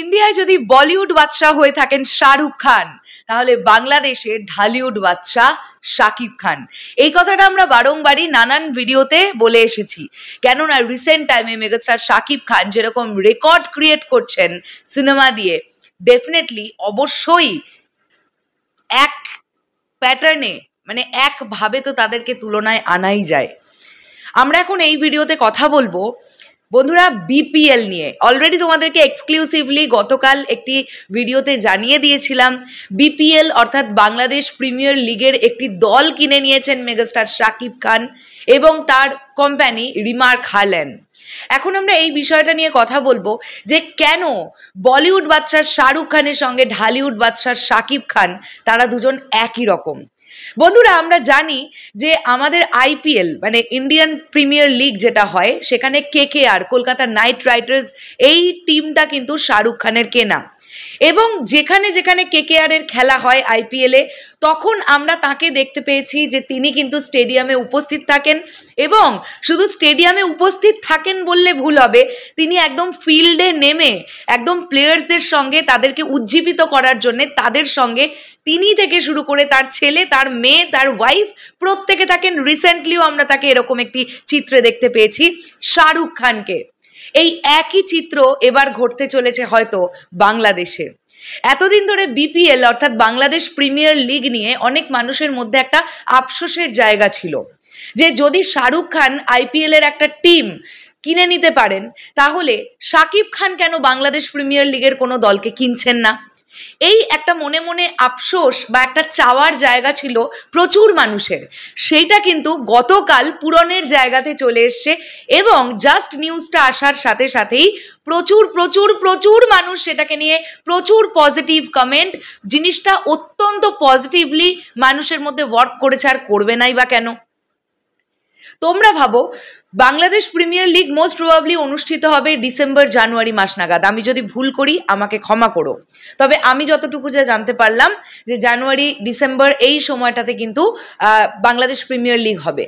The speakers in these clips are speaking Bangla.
ইন্ডিয়ায় যদি বলিউড বাদশাহ হয়ে থাকেন শাহরুখ খান তাহলে বাংলাদেশে ঢালিউড বাদশাহ শাকিব খান এই কথাটা আমরা বারংবারই নানান ভিডিওতে বলে এসেছি কেননা রিসেন্ট টাইমে মেগাস্টার শাকিব খান যেরকম রেকর্ড ক্রিয়েট করছেন সিনেমা দিয়ে ডেফিনেটলি অবশ্যই এক প্যাটার্নে মানে একভাবে তো তাদেরকে তুলনায় আনাই যায় আমরা এখন এই ভিডিওতে কথা বলবো বন্ধুরা বিপিএল নিয়ে অলরেডি তোমাদেরকে এক্সক্লুসিভলি গতকাল একটি ভিডিওতে জানিয়ে দিয়েছিলাম বিপিএল অর্থাৎ বাংলাদেশ প্রিমিয়ার লিগের একটি দল কিনে নিয়েছেন মেগাস্টার শাকিব খান এবং তার কোম্পানি রিমার্ক হারলেন এখন আমরা এই বিষয়টা নিয়ে কথা বলবো যে কেন বলিউড বাদশার শাহরুখ খানের সঙ্গে ঢালিউড বাদশাহ শাকিব খান তারা দুজন একই রকম বন্ধুরা আমরা জানি যে আমাদের আইপিএল মানে ইন্ডিয়ান প্রিমিয়ার লিগ যেটা হয় সেখানে K K R Kolkata Knight Riders এই টিমটা কিন্তু শাহরুখ খানের কেনা এবং যেখানে যেখানে এর খেলা হয় আইপিএলে তখন আমরা তাকে দেখতে পেয়েছি যে তিনি কিন্তু স্টেডিয়ামে উপস্থিত থাকেন এবং শুধু স্টেডিয়ামে উপস্থিত থাকেন বললে ভুল হবে তিনি একদম ফিল্ডে নেমে একদম প্লেয়ার্সদের সঙ্গে তাদেরকে উজ্জীবিত করার জন্যে তাদের সঙ্গে তিনি থেকে শুরু করে তার ছেলে তার মেয়ে তার ওয়াইফ প্রত্যেকে থাকেন রিসেন্টলিও আমরা তাকে এরকম একটি চিত্রে দেখতে পেয়েছি শাহরুখ খানকে এই একই চিত্র এবার ঘটতে চলেছে হয়তো বাংলাদেশে এতদিন ধরে বিপিএল অর্থাৎ বাংলাদেশ প্রিমিয়ার লিগ নিয়ে অনেক মানুষের মধ্যে একটা আফসোসের জায়গা ছিল যে যদি শাহরুখ খান আইপিএলের একটা টিম কিনে নিতে পারেন তাহলে সাকিব খান কেন বাংলাদেশ প্রিমিয়ার লিগের কোনো দলকে কিনছেন না এই একটা মনে মনে আফসোস বা একটা চাওয়ার জায়গা ছিল প্রচুর মানুষের সেইটা কিন্তু গতকাল পূরণের জায়গাতে চলে এসছে এবং জাস্ট নিউজটা আসার সাথে সাথেই প্রচুর প্রচুর প্রচুর মানুষ সেটাকে নিয়ে প্রচুর পজিটিভ কমেন্ট জিনিসটা অত্যন্ত পজিটিভলি মানুষের মধ্যে ওয়ার্ক করেছে আর করবে নাই বা কেন তোমরা ভাবো Bangladesh Premier League most probably অনুষ্ঠিত হবে ডিসেম্বর জানুয়ারি মাস নাগাদ আমি যদি ভুল করি আমাকে ক্ষমা করো তবে আমি যতটুকু যা জানতে পারলাম যে জানুয়ারি ডিসেম্বর এই সময়টাতে কিন্তু বাংলাদেশ প্রিমিয়ার লিগ হবে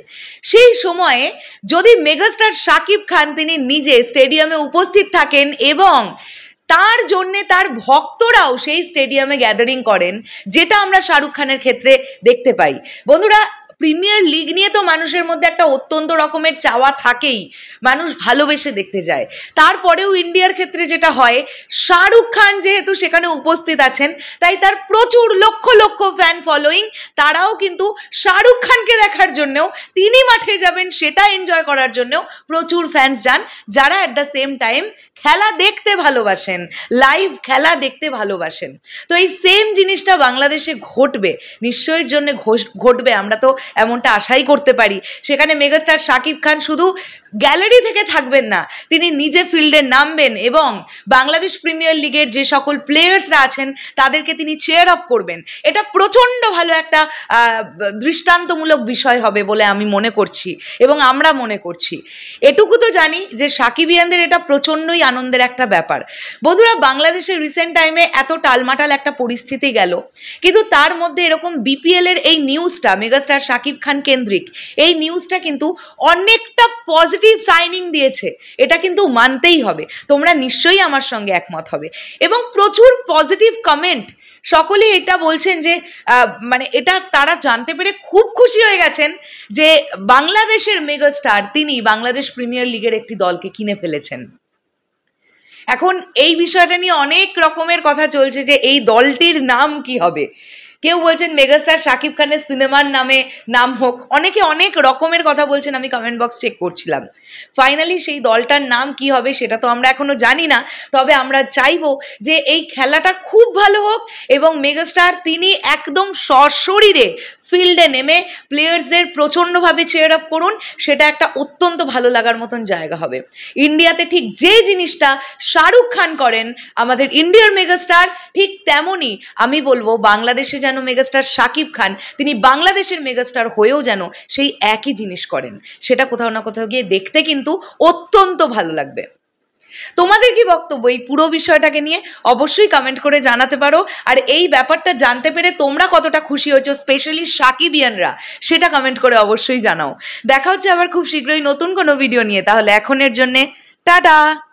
সেই সময়ে যদি মেগাস্টার সাকিব খান তিনি নিজে স্টেডিয়ামে উপস্থিত থাকেন এবং তার জন্যে তার ভক্তরাও সেই স্টেডিয়ামে গ্যাদারিং করেন যেটা আমরা শাহরুখ খানের ক্ষেত্রে দেখতে পাই বন্ধুরা প্রিমিয়ার লিগ নিয়ে তো মানুষের মধ্যে একটা অত্যন্ত রকমের চাওয়া থাকেই মানুষ ভালোবেসে দেখতে যায় তারপরেও ইন্ডিয়ার ক্ষেত্রে যেটা হয় শাহরুখ খান যেহেতু সেখানে উপস্থিত আছেন তাই তার প্রচুর লক্ষ লক্ষ ফ্যান ফলোয়িং তারাও কিন্তু শাহরুখ খানকে দেখার জন্যেও তিনি মাঠে যাবেন সেটা এনজয় করার জন্যেও প্রচুর ফ্যান্স যান যারা অ্যাট দ্য সেম টাইম খেলা দেখতে ভালোবাসেন লাইভ খেলা দেখতে ভালোবাসেন তো এই সেম জিনিসটা বাংলাদেশে ঘটবে নিশ্চয়ের জন্য ঘটবে আমরা তো এমনটা আশাই করতে পারি সেখানে মেগাস্টার শাকিব খান শুধু গ্যালারি থেকে থাকবেন না তিনি নিজে ফিল্ডে নামবেন এবং বাংলাদেশ প্রিমিয়ার লিগের যে সকল প্লেয়ার্সরা আছেন তাদেরকে তিনি চেয়ার আপ করবেন এটা প্রচণ্ড ভালো একটা দৃষ্টান্তমূলক বিষয় হবে বলে আমি মনে করছি এবং আমরা মনে করছি এটুকু তো জানি যে সাকিবিয়ানদের এটা প্রচণ্ডই আনন্দের একটা ব্যাপার বন্ধুরা বাংলাদেশের রিসেন্ট টাইমে এত টালমাটাল একটা পরিস্থিতি গেল কিন্তু তার মধ্যে এরকম বিপিএলের এই নিউজটা মেগাস্টার সাকিব খান কেন্দ্রিক এই নিউজটা কিন্তু অনেকটা পজিটিভ পজিটিভ সাইনিং দিয়েছে এটা কিন্তু মানতেই হবে তোমরা নিশ্চয়ই আমার সঙ্গে একমত হবে এবং প্রচুর পজিটিভ কমেন্ট সকলে এটা বলছেন যে মানে এটা তারা জানতে পেরে খুব খুশি হয়ে গেছেন যে বাংলাদেশের মেগাস্টার তিনি বাংলাদেশ প্রিমিয়ার লিগের একটি দলকে কিনে ফেলেছেন এখন এই বিষয়টা নিয়ে অনেক রকমের কথা চলছে যে এই দলটির নাম কি হবে কেউ বলছেন মেগাস্টার শাকিব খানের সিনেমার নামে নাম হোক অনেকে অনেক রকমের কথা বলছেন আমি কমেন্ট বক্স চেক করছিলাম ফাইনালি সেই দলটার নাম কি হবে সেটা তো আমরা এখনও জানি না তবে আমরা চাইব যে এই খেলাটা খুব ভালো হোক এবং মেগাস্টার তিনি একদম সশরীরে ফিল্ডে নেমে প্লেয়ার্সদের প্রচণ্ডভাবে চেয়ার আপ করুন সেটা একটা অত্যন্ত ভালো লাগার মতন জায়গা হবে ইন্ডিয়াতে ঠিক যে জিনিসটা শাহরুখ খান করেন আমাদের ইন্ডিয়ার মেগাস্টার ঠিক তেমনই আমি বলবো বাংলাদেশে যেন মেগাস্টার শাকিব খান তিনি বাংলাদেশের মেগাস্টার হয়েও যেন সেই একই জিনিস করেন সেটা কোথাও না কোথাও গিয়ে দেখতে কিন্তু অত্যন্ত ভালো লাগবে তোমাদের কি বক্তব্য এই পুরো বিষয়টাকে নিয়ে অবশ্যই কমেন্ট করে জানাতে পারো আর এই ব্যাপারটা জানতে পেরে তোমরা কতটা খুশি হয়েছো স্পেশালি সাকিবিয়ানরা সেটা কমেন্ট করে অবশ্যই জানাও দেখা হচ্ছে আবার খুব শীঘ্রই নতুন কোনো ভিডিও নিয়ে তাহলে এখনের জন্যে টাটা